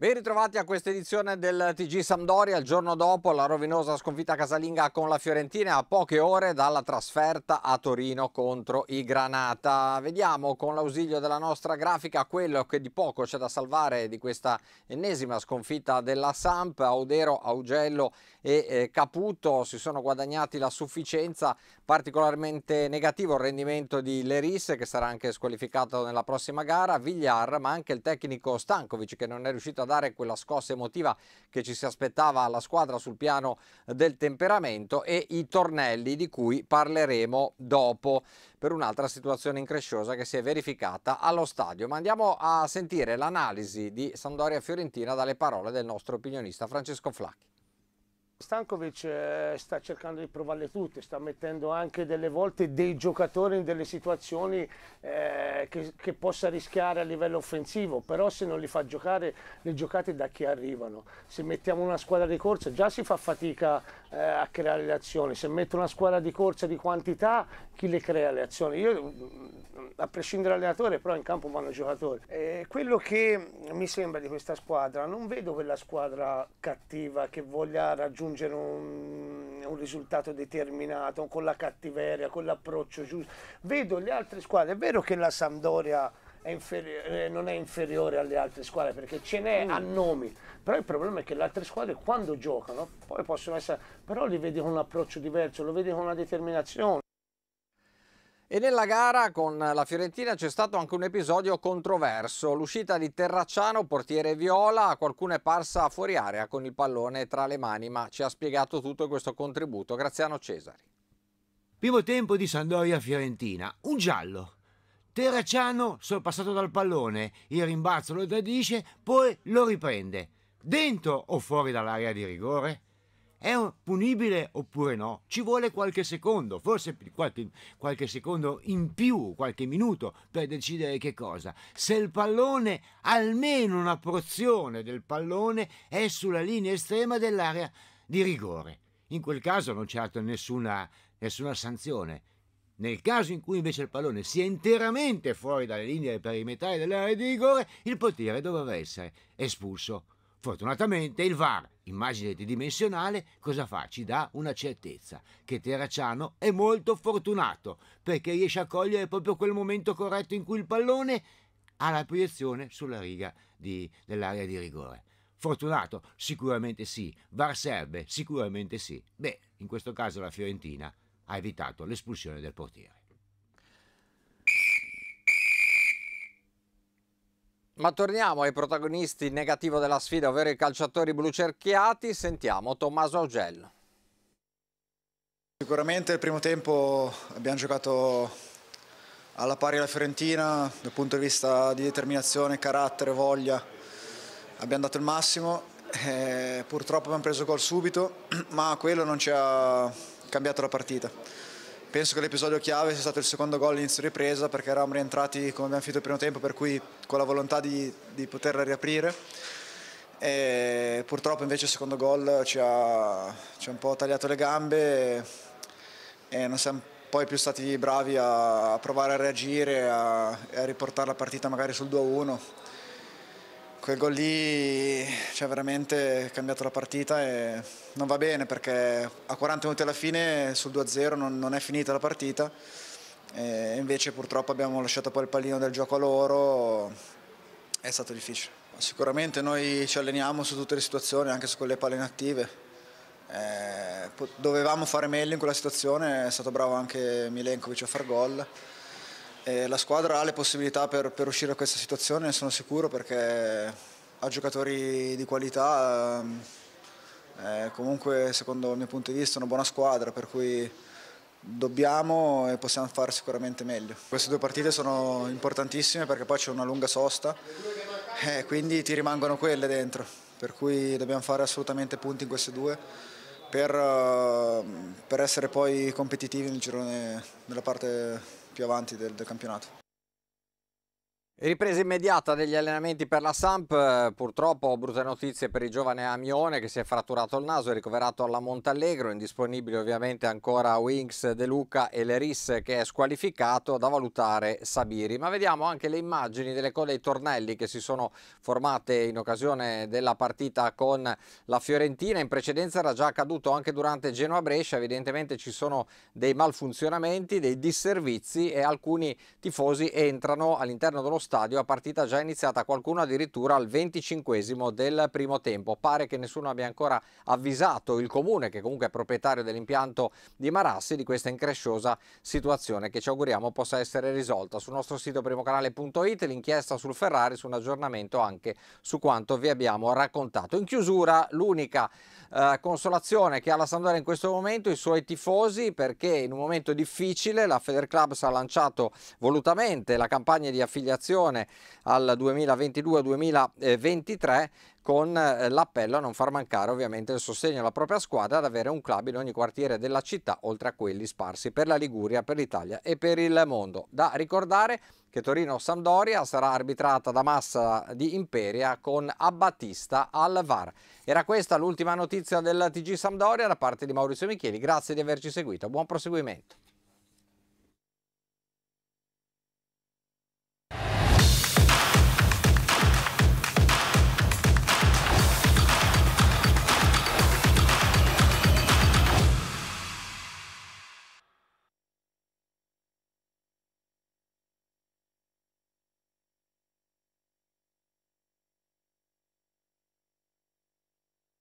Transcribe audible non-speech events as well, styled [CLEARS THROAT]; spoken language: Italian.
Ben ritrovati a questa edizione del TG Sampdoria, il giorno dopo la rovinosa sconfitta casalinga con la Fiorentina a poche ore dalla trasferta a Torino contro i Granata. Vediamo con l'ausilio della nostra grafica quello che di poco c'è da salvare di questa ennesima sconfitta della Samp, Audero, Augello e eh, Caputo si sono guadagnati la sufficienza, particolarmente negativo il rendimento di Leris che sarà anche squalificato nella prossima gara, Vigliar ma anche il tecnico Stankovic che non è riuscito a dare quella scossa emotiva che ci si aspettava alla squadra sul piano del temperamento e i tornelli di cui parleremo dopo per un'altra situazione incresciosa che si è verificata allo stadio. Ma andiamo a sentire l'analisi di Sandoria Fiorentina dalle parole del nostro opinionista Francesco Flacchi. Stankovic eh, sta cercando di provarle tutte, sta mettendo anche delle volte dei giocatori in delle situazioni eh, che, che, possa rischiare a livello offensivo, però se non li fa giocare le giocate da chi arrivano. Se mettiamo una squadra di corsa già si fa fatica eh, a creare le azioni, se metto una squadra di corsa di quantità chi le crea le azioni? Io mm, a prescindere dall'allenatore, però in campo vanno i giocatori. E quello che mi sembra di questa squadra, non vedo quella squadra cattiva che voglia raggiungere raggiungere un, un risultato determinato, con la cattiveria, con l'approccio giusto. Vedo le altre squadre, è vero che la Sampdoria... È eh, non è inferiore alle altre squadre perché ce n'è a mm. nomi però il problema è che le altre squadre quando giocano poi possono essere però li vedi con un approccio diverso lo vedi con una determinazione e nella gara con la Fiorentina c'è stato anche un episodio controverso. L'uscita di Terracciano, portiere viola, qualcuno è parsa fuori area con il pallone tra le mani, ma ci ha spiegato tutto questo contributo. Graziano Cesari. Primo tempo di Sandoria-Fiorentina, un giallo. Terracciano sorpassato dal pallone, il rimbalzo lo tradisce, poi lo riprende. Dentro o fuori dall'area di rigore? è punibile oppure no? Ci vuole qualche secondo, forse qualche, qualche, secondo in più, qualche minuto per decidere che cosa. Se il pallone, almeno una porzione del pallone è sulla linea estrema dell'area di rigore. In quel caso non c'è certo nessuna, nessuna sanzione. Nel caso in cui invece il pallone sia interamente fuori dalle linee perimetrali dell'area di rigore, il portiere doveva essere espulso. Fortunatamente il VAR, immagine tridimensionale, cosa fa? Ci dà una certezza che Terracciano è molto fortunato perché riesce a cogliere proprio quel momento corretto in cui il pallone ha la proiezione sulla riga di, dell'area di rigore. Fortunato? Sicuramente sì. VAR serve? Sicuramente sì. Beh, in questo caso la Fiorentina ha evitato l'espulsione del portiere. Ma torniamo ai protagonisti in negativo della sfida, ovvero i calciatori blucerchiati. Sentiamo Tommaso Augello. Sicuramente il primo tempo abbiamo giocato alla pari alla Fiorentina dal punto di vista di determinazione, carattere, voglia. Abbiamo dato il massimo, eh, purtroppo abbiamo preso gol subito, [CLEARS THROAT] ma quello non ci ha cambiato la partita Penso che l'episodio chiave sia stato il secondo gol inizio ripresa perché eravamo rientrati come abbiamo finito il primo tempo per cui con la volontà di, di poter riaprire e purtroppo invece il secondo gol ci ha, ci ha un po' tagliato le gambe e, e, non siamo poi più stati bravi a, a provare a reagire e a, a riportare la partita magari sul 2-1 Quel gol lì ci cioè, ha veramente cambiato la partita e non va bene perché a 40 minuti alla fine sul 2-0 non, non, è finita la partita e invece purtroppo abbiamo lasciato poi il pallino del gioco a loro, è stato difficile. Sicuramente noi ci alleniamo su tutte le situazioni, anche su quelle palle inattive. Eh, dovevamo fare meglio in quella situazione, è stato bravo anche Milenkovic a far gol. E eh, la squadra ha le possibilità per, per, uscire da questa situazione, ne sono sicuro, perché ha giocatori di qualità, ehm, eh, comunque secondo il mio punto di vista è una buona squadra, per cui dobbiamo e possiamo fare sicuramente meglio. Queste due partite sono importantissime perché poi c'è una lunga sosta e eh, quindi ti rimangono quelle dentro, per cui dobbiamo fare assolutamente punti in queste due per, eh, per essere poi competitivi nel girone, nella parte più avanti del, del campionato. Ripresa immediata degli allenamenti per la Samp, purtroppo brutte notizie per il giovane Amione che si è fratturato il naso, è ricoverato alla Montallegro, indisponibili ovviamente ancora Wings, De Luca e Leris che è squalificato, da valutare Sabiri. Ma vediamo anche le immagini delle code ai tornelli che si sono formate in occasione della partita con la Fiorentina, in precedenza era già accaduto anche durante Genoa-Brescia, evidentemente ci sono dei malfunzionamenti, dei disservizi e alcuni tifosi entrano all'interno dello stadio stadio a partita già iniziata, qualcuno addirittura al 25 del primo tempo. Pare che nessuno abbia ancora avvisato il comune, che comunque è proprietario dell'impianto di Marassi, di questa incresciosa situazione che ci auguriamo possa essere risolta. Sul nostro sito primocanale.it l'inchiesta sul Ferrari, su un aggiornamento anche su quanto vi abbiamo raccontato. In chiusura l'unica eh, consolazione che ha la Sandoria in questo momento, i suoi tifosi, perché in un momento difficile la si ha lanciato volutamente la campagna di affiliazione sospensione al 2022-2023 con eh, l'appello a non far mancare ovviamente il sostegno alla propria squadra ad avere un club in ogni quartiere della città oltre a quelli sparsi per la Liguria, per l'Italia e per il mondo. Da ricordare che Torino-Sampdoria sarà arbitrata da Massa di Imperia con Abbattista al VAR. Era questa l'ultima notizia del TG Sampdoria da parte di Maurizio Micheli, grazie di averci seguito, buon proseguimento.